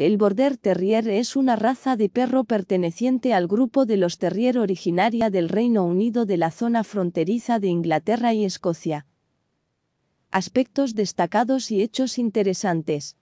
El Border Terrier es una raza de perro perteneciente al grupo de los Terrier originaria del Reino Unido de la zona fronteriza de Inglaterra y Escocia. Aspectos destacados y hechos interesantes.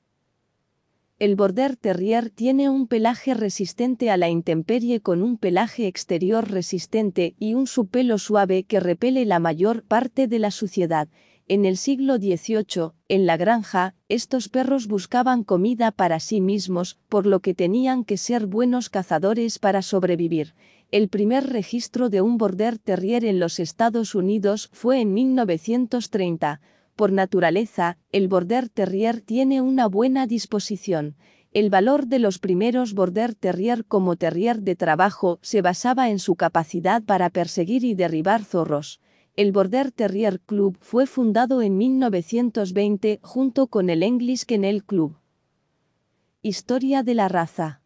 El Border Terrier tiene un pelaje resistente a la intemperie con un pelaje exterior resistente y un supelo suave que repele la mayor parte de la suciedad, en el siglo XVIII, en la granja, estos perros buscaban comida para sí mismos, por lo que tenían que ser buenos cazadores para sobrevivir. El primer registro de un Border Terrier en los Estados Unidos fue en 1930. Por naturaleza, el Border Terrier tiene una buena disposición. El valor de los primeros Border Terrier como terrier de trabajo se basaba en su capacidad para perseguir y derribar zorros el Border Terrier Club fue fundado en 1920 junto con el English Kennel Club. Historia de la raza.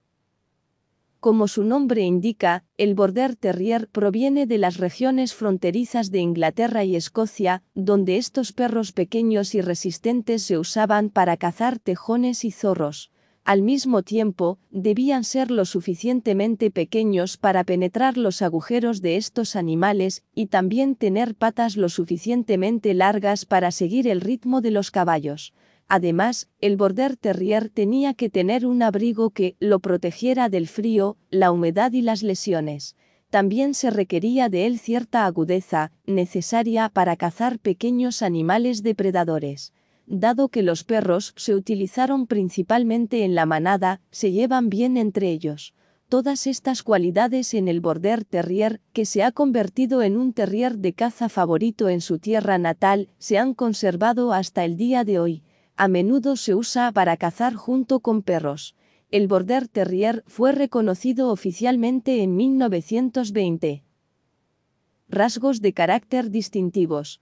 Como su nombre indica, el Border Terrier proviene de las regiones fronterizas de Inglaterra y Escocia, donde estos perros pequeños y resistentes se usaban para cazar tejones y zorros al mismo tiempo, debían ser lo suficientemente pequeños para penetrar los agujeros de estos animales, y también tener patas lo suficientemente largas para seguir el ritmo de los caballos. Además, el border terrier tenía que tener un abrigo que lo protegiera del frío, la humedad y las lesiones. También se requería de él cierta agudeza, necesaria para cazar pequeños animales depredadores dado que los perros se utilizaron principalmente en la manada, se llevan bien entre ellos. Todas estas cualidades en el Border Terrier, que se ha convertido en un terrier de caza favorito en su tierra natal, se han conservado hasta el día de hoy. A menudo se usa para cazar junto con perros. El Border Terrier fue reconocido oficialmente en 1920. Rasgos de carácter distintivos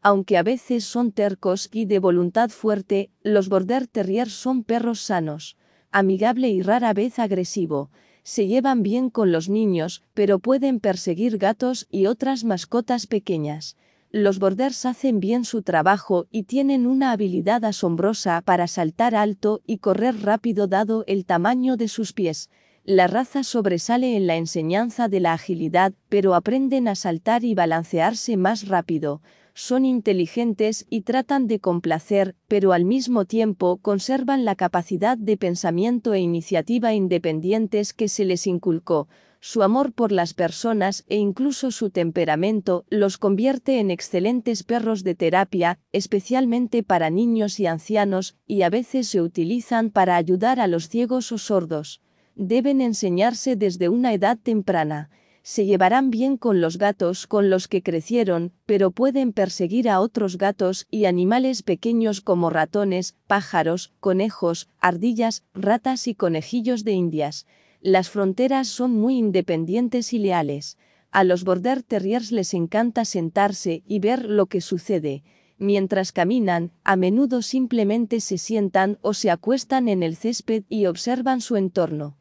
aunque a veces son tercos y de voluntad fuerte, los Border Terriers son perros sanos, amigable y rara vez agresivo. Se llevan bien con los niños, pero pueden perseguir gatos y otras mascotas pequeñas. Los borders hacen bien su trabajo y tienen una habilidad asombrosa para saltar alto y correr rápido dado el tamaño de sus pies. La raza sobresale en la enseñanza de la agilidad, pero aprenden a saltar y balancearse más rápido son inteligentes y tratan de complacer, pero al mismo tiempo conservan la capacidad de pensamiento e iniciativa independientes que se les inculcó, su amor por las personas e incluso su temperamento los convierte en excelentes perros de terapia, especialmente para niños y ancianos, y a veces se utilizan para ayudar a los ciegos o sordos. Deben enseñarse desde una edad temprana se llevarán bien con los gatos con los que crecieron, pero pueden perseguir a otros gatos y animales pequeños como ratones, pájaros, conejos, ardillas, ratas y conejillos de indias. Las fronteras son muy independientes y leales. A los border terriers les encanta sentarse y ver lo que sucede. Mientras caminan, a menudo simplemente se sientan o se acuestan en el césped y observan su entorno.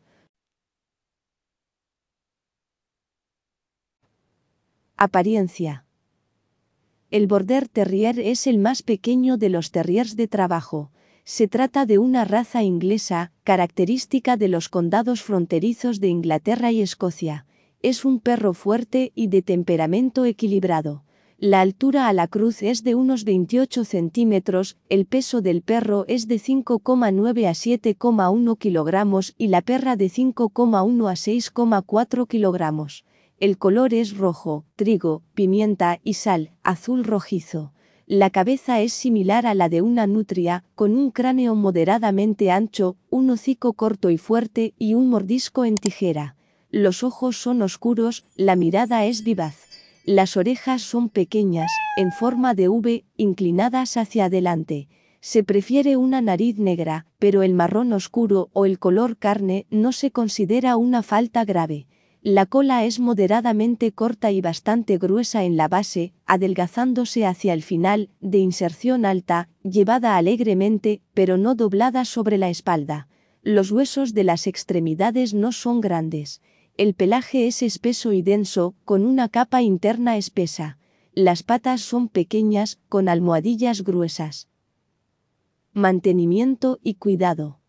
Apariencia. El Border Terrier es el más pequeño de los terriers de trabajo. Se trata de una raza inglesa, característica de los condados fronterizos de Inglaterra y Escocia. Es un perro fuerte y de temperamento equilibrado. La altura a la cruz es de unos 28 centímetros, el peso del perro es de 5,9 a 7,1 kilogramos y la perra de 5,1 a 6,4 kilogramos el color es rojo, trigo, pimienta y sal, azul rojizo. La cabeza es similar a la de una nutria, con un cráneo moderadamente ancho, un hocico corto y fuerte y un mordisco en tijera. Los ojos son oscuros, la mirada es vivaz. Las orejas son pequeñas, en forma de V, inclinadas hacia adelante. Se prefiere una nariz negra, pero el marrón oscuro o el color carne no se considera una falta grave. La cola es moderadamente corta y bastante gruesa en la base, adelgazándose hacia el final, de inserción alta, llevada alegremente, pero no doblada sobre la espalda. Los huesos de las extremidades no son grandes. El pelaje es espeso y denso, con una capa interna espesa. Las patas son pequeñas, con almohadillas gruesas. Mantenimiento y cuidado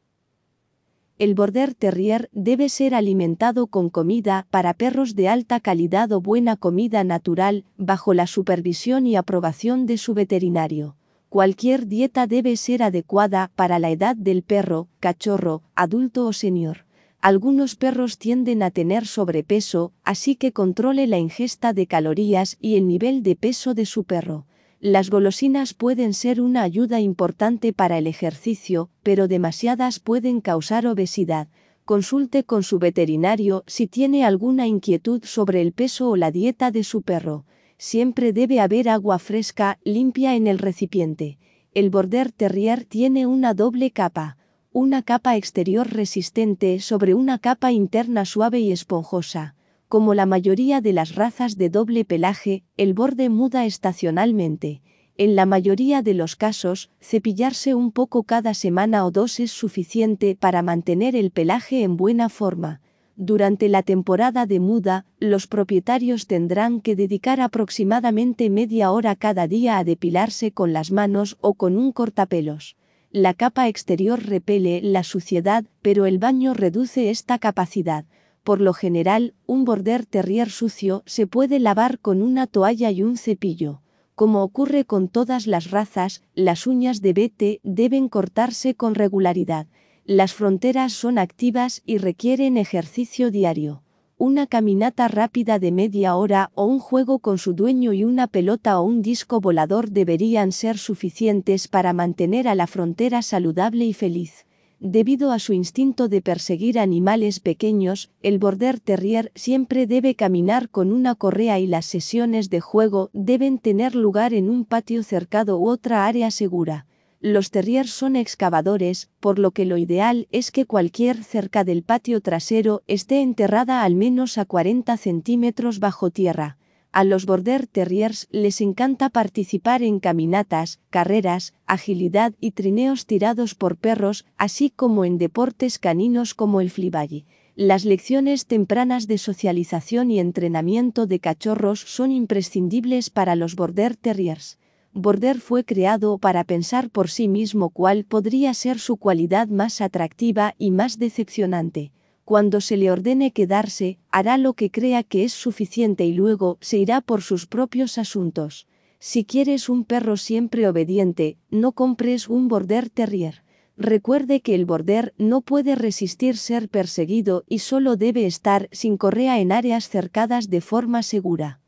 el Border Terrier debe ser alimentado con comida para perros de alta calidad o buena comida natural, bajo la supervisión y aprobación de su veterinario. Cualquier dieta debe ser adecuada para la edad del perro, cachorro, adulto o señor. Algunos perros tienden a tener sobrepeso, así que controle la ingesta de calorías y el nivel de peso de su perro. Las golosinas pueden ser una ayuda importante para el ejercicio, pero demasiadas pueden causar obesidad. Consulte con su veterinario si tiene alguna inquietud sobre el peso o la dieta de su perro. Siempre debe haber agua fresca, limpia en el recipiente. El Border Terrier tiene una doble capa, una capa exterior resistente sobre una capa interna suave y esponjosa. Como la mayoría de las razas de doble pelaje, el borde muda estacionalmente. En la mayoría de los casos, cepillarse un poco cada semana o dos es suficiente para mantener el pelaje en buena forma. Durante la temporada de muda, los propietarios tendrán que dedicar aproximadamente media hora cada día a depilarse con las manos o con un cortapelos. La capa exterior repele la suciedad, pero el baño reduce esta capacidad. Por lo general, un border terrier sucio se puede lavar con una toalla y un cepillo. Como ocurre con todas las razas, las uñas de BT deben cortarse con regularidad. Las fronteras son activas y requieren ejercicio diario. Una caminata rápida de media hora o un juego con su dueño y una pelota o un disco volador deberían ser suficientes para mantener a la frontera saludable y feliz. Debido a su instinto de perseguir animales pequeños, el Border Terrier siempre debe caminar con una correa y las sesiones de juego deben tener lugar en un patio cercado u otra área segura. Los terriers son excavadores, por lo que lo ideal es que cualquier cerca del patio trasero esté enterrada al menos a 40 centímetros bajo tierra. A los Border Terriers les encanta participar en caminatas, carreras, agilidad y trineos tirados por perros, así como en deportes caninos como el flyball. Las lecciones tempranas de socialización y entrenamiento de cachorros son imprescindibles para los Border Terriers. Border fue creado para pensar por sí mismo cuál podría ser su cualidad más atractiva y más decepcionante cuando se le ordene quedarse, hará lo que crea que es suficiente y luego se irá por sus propios asuntos. Si quieres un perro siempre obediente, no compres un border terrier. Recuerde que el border no puede resistir ser perseguido y solo debe estar sin correa en áreas cercadas de forma segura.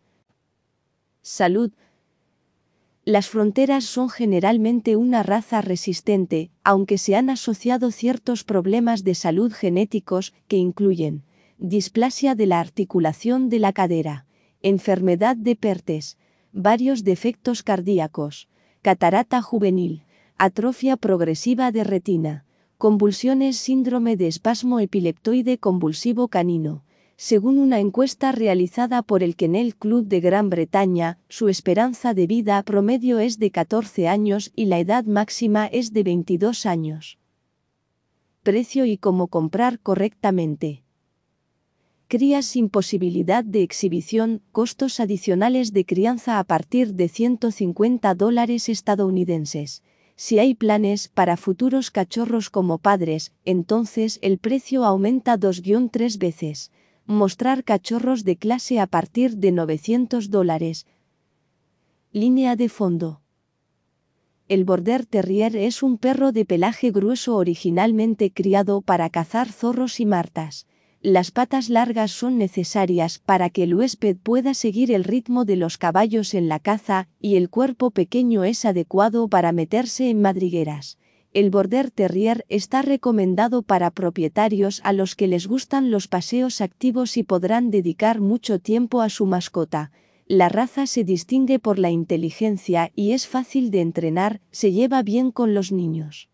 Salud, las fronteras son generalmente una raza resistente, aunque se han asociado ciertos problemas de salud genéticos que incluyen displasia de la articulación de la cadera, enfermedad de Pertes, varios defectos cardíacos, catarata juvenil, atrofia progresiva de retina, convulsiones síndrome de espasmo epileptoide convulsivo canino, según una encuesta realizada por el Kennel Club de Gran Bretaña, su esperanza de vida promedio es de 14 años y la edad máxima es de 22 años. Precio y cómo comprar correctamente. Crías sin posibilidad de exhibición, costos adicionales de crianza a partir de 150 dólares estadounidenses. Si hay planes para futuros cachorros como padres, entonces el precio aumenta 2-3 veces Mostrar cachorros de clase a partir de 900 dólares. Línea de fondo. El Border Terrier es un perro de pelaje grueso originalmente criado para cazar zorros y martas. Las patas largas son necesarias para que el huésped pueda seguir el ritmo de los caballos en la caza y el cuerpo pequeño es adecuado para meterse en madrigueras el Border Terrier está recomendado para propietarios a los que les gustan los paseos activos y podrán dedicar mucho tiempo a su mascota. La raza se distingue por la inteligencia y es fácil de entrenar, se lleva bien con los niños.